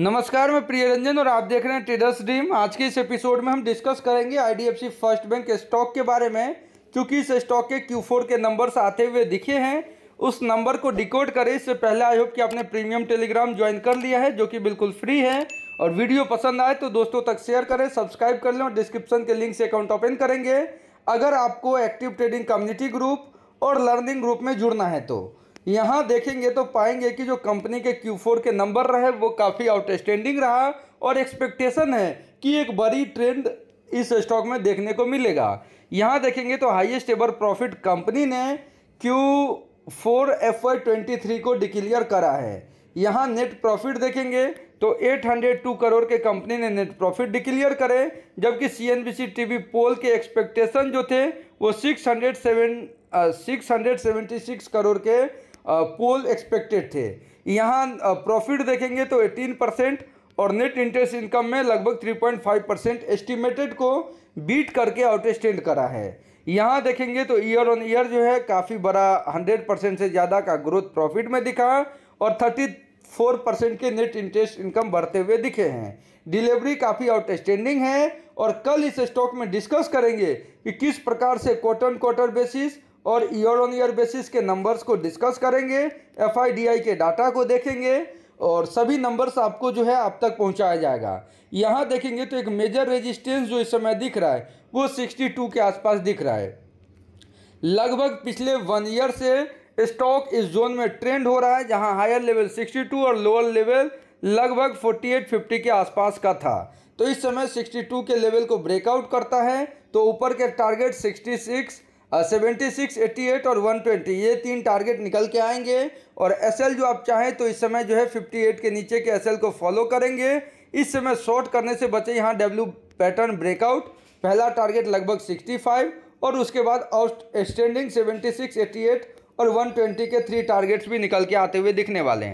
नमस्कार मैं प्रिय रंजन और आप देख रहे हैं ट्रेडर्स ड्रीम आज के इस एपिसोड में हम डिस्कस करेंगे आईडीएफसी फर्स्ट बैंक स्टॉक के बारे में क्योंकि इस स्टॉक के क्यू फोर के नंबर्स आते हुए दिखे हैं उस नंबर को डिकोड करें इससे पहले आई होप कि आपने प्रीमियम टेलीग्राम ज्वाइन कर लिया है जो कि बिल्कुल फ्री है और वीडियो पसंद आए तो दोस्तों तक शेयर करें सब्सक्राइब कर लें और डिस्क्रिप्शन के लिंक से अकाउंट ओपन करेंगे अगर आपको एक्टिव ट्रेडिंग कम्युनिटी ग्रुप और लर्निंग ग्रुप में जुड़ना है तो यहाँ देखेंगे तो पाएंगे कि जो कंपनी के Q4 के नंबर रहे वो काफ़ी आउटस्टैंडिंग रहा और एक्सपेक्टेशन है कि एक बड़ी ट्रेंड इस स्टॉक में देखने को मिलेगा यहाँ देखेंगे तो हाईएस्ट एवर प्रॉफिट कंपनी ने Q4 एफ को डिक्लेयर करा है यहाँ नेट प्रॉफिट देखेंगे तो 802 करोड़ के कंपनी ने नेट प्रॉफिट डिक्लेयर करे जबकि C N B C TV poll के एक्सपेक्टेशन जो थे वो 607 676 करोड़ के पोल एक्सपेक्टेड थे यहाँ प्रॉफिट देखेंगे तो 18 परसेंट और नेट इंटरेस्ट इनकम में लगभग 3.5 परसेंट एस्टिमेटेड को बीट करके आउटस्टैंड करा है यहाँ देखेंगे तो ईयर ऑन ईयर जो है काफ़ी बड़ा 100 परसेंट से ज़्यादा का ग्रोथ प्रॉफिट में दिखा और 34 परसेंट के नेट इंटरेस्ट इनकम बढ़ते हुए दिखे हैं डिलीवरी काफ़ी आउटस्टैंडिंग है और कल इस स्टॉक में डिस्कस करेंगे कि किस प्रकार से क्वार्टर क्वार्टर बेसिस और ईयर ऑन ईयर बेसिस के नंबर्स को डिस्कस करेंगे एफ के डाटा को देखेंगे और सभी नंबर्स आपको जो है आप तक पहुंचाया जाएगा यहाँ देखेंगे तो एक मेजर रेजिस्टेंस जो इस समय दिख रहा है वो 62 के आसपास दिख रहा है लगभग पिछले वन ईयर से स्टॉक इस जोन में ट्रेंड हो रहा है जहाँ हायर लेवल 62 और लोअर लेवल लगभग 48-50 के आसपास का था तो इस समय 62 के लेवल को ब्रेकआउट करता है तो ऊपर के target 66 seventy six eighty eight और वन ट्वेंटी ये तीन टारगेट निकल के आएंगे और एस जो आप चाहें तो इस समय जो है फिफ्टी एट के नीचे के एस को फॉलो करेंगे इस समय शॉर्ट करने से बचे यहाँ डब्ल्यू पैटर्न ब्रेकआउट पहला टारगेट लगभग सिक्सटी फाइव और उसके बाद extending seventy six eighty eight और वन ट्वेंटी के थ्री टारगेट्स भी निकल के आते हुए दिखने वाले हैं